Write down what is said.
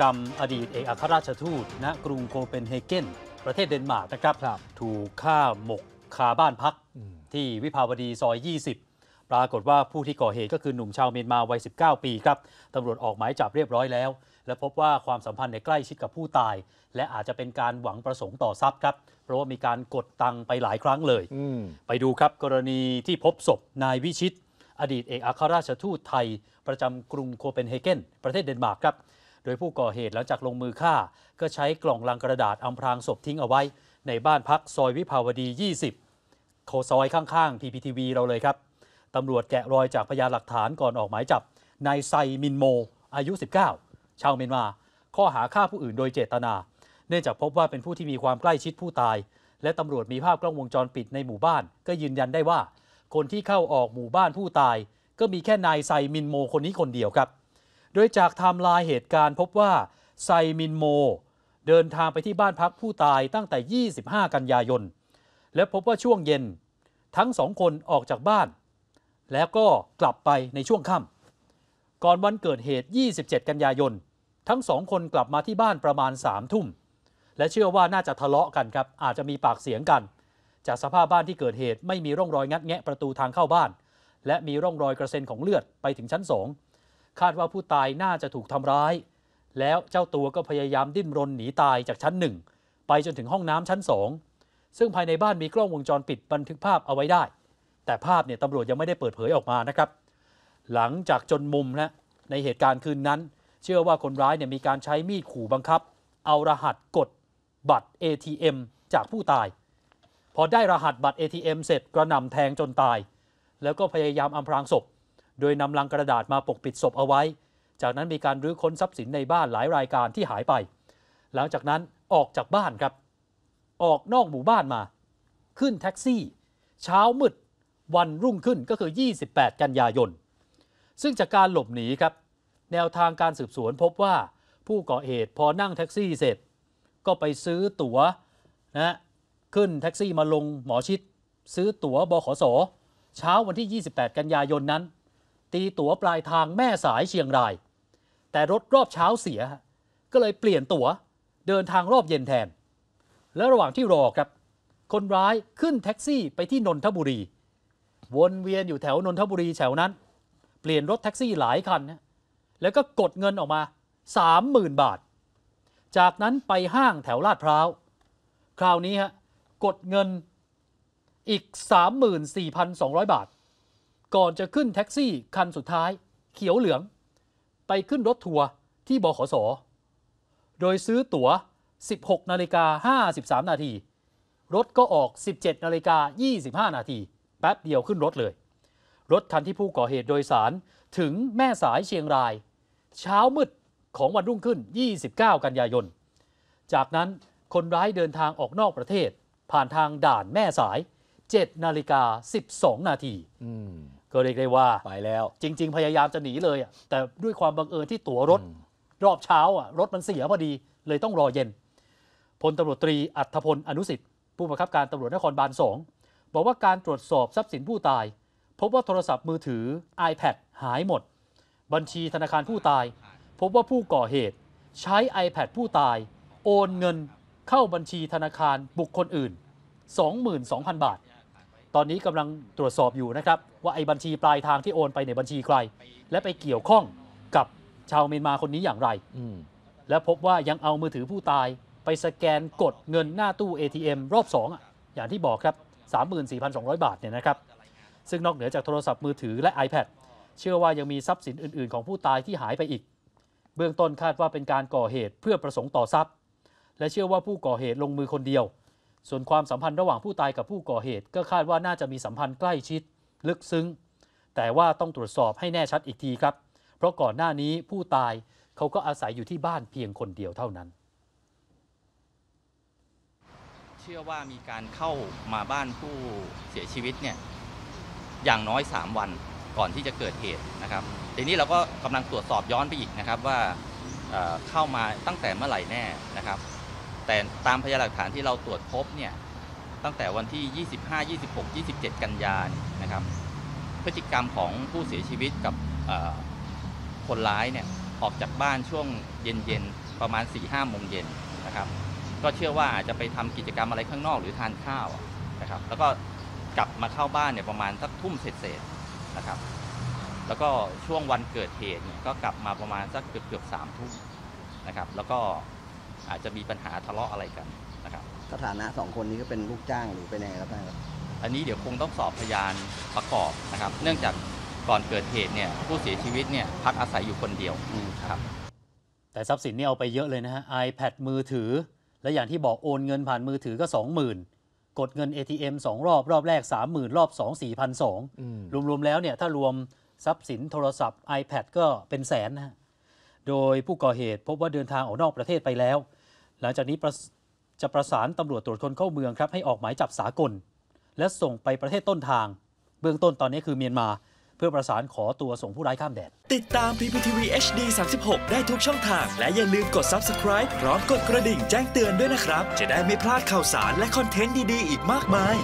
กรรมอดีตเอกอัครราชทูต ณกรุงโคเปนเฮเกนประเทศเดนมาร์กนะครับ ถูกฆ่าหมกคาบ้านพักที่วิภาวดีซอย 20 ปรากฏว่าผู้ที่ก่อเหตุก็คือหนุ่มชาวเมียนมาวัย 19 ปีครับตำรวจออกหมายจับเรียบร้อยแล้ว และพบว่าความสัมพันธ์ในใกล้ชิดกับผู้ตาย และอาจจะเป็นการหวังประสงค์ต่อทรัพย์ครับ เพราะว่ามีการกดตังไปหลายครั้งเลยไปดูครับกรณีที่พบศพนายวิชิต อดีตเอกอัครราชทูตไทยประจำกรุงโคเปนเฮเกนประเทศเดนมาร์กครับโดยผู้ก่อเหตุหลังจากลงมือฆ่า ก็ใช้กล่องลังกระดาษอำพรางศพทิ้งเอาไว้ ในบ้านพักซอยวิภาวดี 20 โคซอยข้างๆ PPTV เราเลยครับ ตำรวจแกะรอยจากพยานหลักฐานก่อนออกหมายจับ นายไซมินโม อายุ 19 ชาวเมียนมา ข้อหาฆ่าผู้อื่นโดยเจตนา เนื่องจากพบว่าเป็นผู้ที่มีความใกล้ชิดผู้ตาย และตำรวจมีภาพกล้องวงจรปิดในหมู่บ้าน ก็ยืนยันได้ว่า คนที่เข้าออกหมู่บ้านผู้ตาย ก็มีแค่นายไซมินโมคนนี้คนเดียวครับโดยจากไทม์ไลน์เหตุการณ์ พบว่าไซมินโม เดินทางไปที่บ้านพักผู้ตายตั้งแต่ 25 กันยายน และพบว่าช่วงเย็นทั้งสองคนออกจากบ้านแล้วก็กลับไปในช่วงค่ำก่อนวันเกิดเหตุ 27 กันยายนทั้งสองคนกลับมาที่บ้านประมาณ 3 ทุ่มและเชื่อว่าน่าจะทะเลาะกันครับอาจจะมีปากเสียงกัน จากสภาพบ้านที่เกิดเหตุไม่มีร่องรอยงัดแงะประตูทางเข้าบ้าน และมีร่องรอยกระเซ็นของเลือดไปถึงชั้นสองคาดว่าผู้ตายน่าจะถูกทำร้าย แล้วเจ้าตัวก็พยายามดิ้นรนหนีตายจากชั้นหนึ่งไปจนถึงห้องน้ำชั้นสองซึ่งภายในบ้านมีกล้องวงจรปิดบันทึกภาพเอาไว้ได้ แต่ภาพเนี่ยตำรวจยังไม่ได้เปิดเผยออกมานะครับ หลังจากจนมุมนะในเหตุการณ์คืนนั้น เชื่อว่าคนร้ายเนี่ยมีการใช้มีดขู่บังคับ เอารหัสกดบัตร ATM จากผู้ตาย พอได้รหัสบัตร ATM เสร็จกระหน่ำแทงจนตาย แล้วก็พยายามอำพรางศพโดยนำลังกระดาษมาปกปิดศพเอาไว้ จากนั้นมีการรื้อค้นทรัพย์สินในบ้านหลายรายการที่หายไป หลังจากนั้นออกจากบ้านครับ ออกนอกหมู่บ้านมา ขึ้นแท็กซี่ เช้ามืด วันรุ่งขึ้นก็คือ 28 กันยายน ซึ่งจากการหลบหนีครับ แนวทางการสืบสวนพบว่าผู้ก่อเหตุ พอนั่งแท็กซี่เสร็จ ก็ไปซื้อตั๋วนะ ขึ้นแท็กซี่มาลงหมอชิดซื้อตั๋วบขสเช้าวันที่ 28 กันยายนนั้นตีตั๋วปลายทางแม่สายเชียงราย แต่รถรอบเช้าเสีย ก็เลยเปลี่ยนตั๋วเดินทางรอบเย็นแทน แล้วระหว่างที่รอครับ คนร้ายขึ้นแท็กซี่ไปที่นนทบุรี วนเวียนอยู่แถวนนทบุรีแถวนั้น เปลี่ยนรถแท็กซี่หลายคันแล้วก็กดเงินออกมา 30,000 บาท จากนั้นไปห้างแถวลาดพร้าวคราวนี้ฮะกดเงินอีก 34,200 บาทก่อนจะขึ้นแท็กซี่คันสุดท้ายเขียวเหลือง ไปขึ้นรถทัวร์ที่บขส โดยซื้อตั๋ว 16นาฬิกา53 นาที รถก็ออก 17นาฬิกา25 นาทีแป๊บเดียวขึ้นรถเลย รถคันที่ผู้ก่อเหตุโดยสารถึงแม่สายเชียงราย เช้ามืดของวันรุ่งขึ้น 29 กันยายน จากนั้นคนร้ายเดินทางออกนอกประเทศ ผ่านทางด่านแม่สาย7นาฬิกา12 นาทีก็เรียกได้ว่าไปแล้ว จริง ๆ พยายามจะหนีเลยอ่ะแต่ด้วยความบังเอิญที่ตั๋วรถ รอบเช้าอ่ะรถมันเสียพอดีเลยต้องรอเย็นพลตำรวจตรีอัธพลอนุสิทธิ์ผู้บังคับการตำรวจนครบาลสองบอกว่าการตรวจสอบทรัพย์สินผู้ตาย พบว่าโทรศัพท์มือถือ iPad หายหมด บัญชีธนาคารผู้ตาย พบว่าผู้ก่อเหตุ ใช้ iPad ผู้ตายโอนเงินเข้าบัญชีธนาคารบุคคลอื่น22,000บาทตอนนี้กำลังตรวจสอบอยู่นะครับ ว่าไอ้บัญชีปลายทางที่โอนไปในบัญชีใคร และไปเกี่ยวข้องกับชาวเมียนมาคนนี้อย่างไร และพบว่ายังเอามือถือผู้ตายไปสแกนกดเงินหน้าตู้ ATM รอบ 2 อย่างที่บอกครับ 34,200 บาทเนี่ยนะครับซึ่งนอกเหนือจากโทรศัพท์มือถือและ iPad เชื่อว่ายังมีทรัพย์สินอื่นๆ ของผู้ตายที่หายไปอีก เบื้องต้นคาดว่าเป็นการก่อเหตุเพื่อประสงค์ต่อทรัพย์ และเชื่อว่าผู้ก่อเหตุลงมือคนเดียวส่วนความสัมพันธ์ระหว่างผู้ตายกับผู้ก่อเหตุ ก็คาดว่าน่าจะมีสัมพันธ์ใกล้ชิดลึกซึ้ง แต่ว่าต้องตรวจสอบให้แน่ชัดอีกทีครับ เพราะก่อนหน้านี้ผู้ตายเขาก็อาศัยอยู่ที่บ้านเพียงคนเดียวเท่านั้น เชื่อว่ามีการเข้ามาบ้านผู้เสียชีวิตเนี่ยอย่างน้อย3วันก่อนที่จะเกิดเหตุนะครับทีนี้เราก็กำลังตรวจสอบย้อนไปอีกนะครับว่าเข้ามาตั้งแต่เมื่อไหร่แน่นะครับแต่ตามพยานหลักฐานที่เราตรวจพบ เนี่ย ตั้งแต่วันที่ 25 26 27 กันยานนะครับพฤติกรรมของผู้เสียชีวิตกับคนร้ายเนี่ยออกจากบ้านช่วงเย็นๆประมาณ 4-5ห้าโมงเย็นนะครับ ก็เชื่อว่าอาจจะไป ทำ กิจกรรมอะไรข้างนอกหรือ ทาน ข้าวนะ ครับแล้วก็กลับมา เข้า บ้านเนี่ยประมาณสักทุ่มเศษๆนะครับ แล้วก็ช่วงวันเกิดเหตุเนี่ยก็กลับมาประมาณสักเกือบเกือบสามทุ่มนะครับ แล้วก็อาจจะมีปัญหาทะเลาะอะไรกันนะครับสถานะสองคนนี้ก็เป็นลูกจ้างหรือเป็นอะไรครับท่านครับ อันนี้เดี๋ยวคงต้องสอบพยานประกอบนะครับเนื่องจากก่อนเกิดเหตุเนี่ยผู้เสียชีวิตเนี่ยพักอาศัยอยู่คนเดียวครับแต่ทรัพย์สินนี่เอาไปเยอะเลยนะฮะ iPad มือถือ และอย่างที่บอกโอนเงินผ่านมือถือก็ 20,000 กดเงิน ATM 2 รอบรอบแรก 30,000 รอบ 2 4 0 0ื0รวมๆแล้วเนี่ยถ้ารวมทรัพย์สินโทรศัพท์ iPad ก็เป็นแสนนะฮะโดยผู้ก่อเหตุพบว่าเดินทางออกนอกประเทศไปแล้วหลังจากนี้จะประสานตำรวจตรวจคนเข้าเมืองครับให้ออกหมายจับสากล และส่งไปประเทศต้นทาง เบื้องต้นตอนนี้คือเมียนมา เพื่อประสานขอตัวส่งผู้ร้ายข้ามแดนติดตาม PPTV HD 36 ได้ทุกช่องทาง และอย่าลืมกด Subscribe พร้อมกดกระดิ่งแจ้งเตือนด้วยนะครับ จะได้ไม่พลาดข่าวสารและคอนเทนต์ดีๆ อีกมากมาย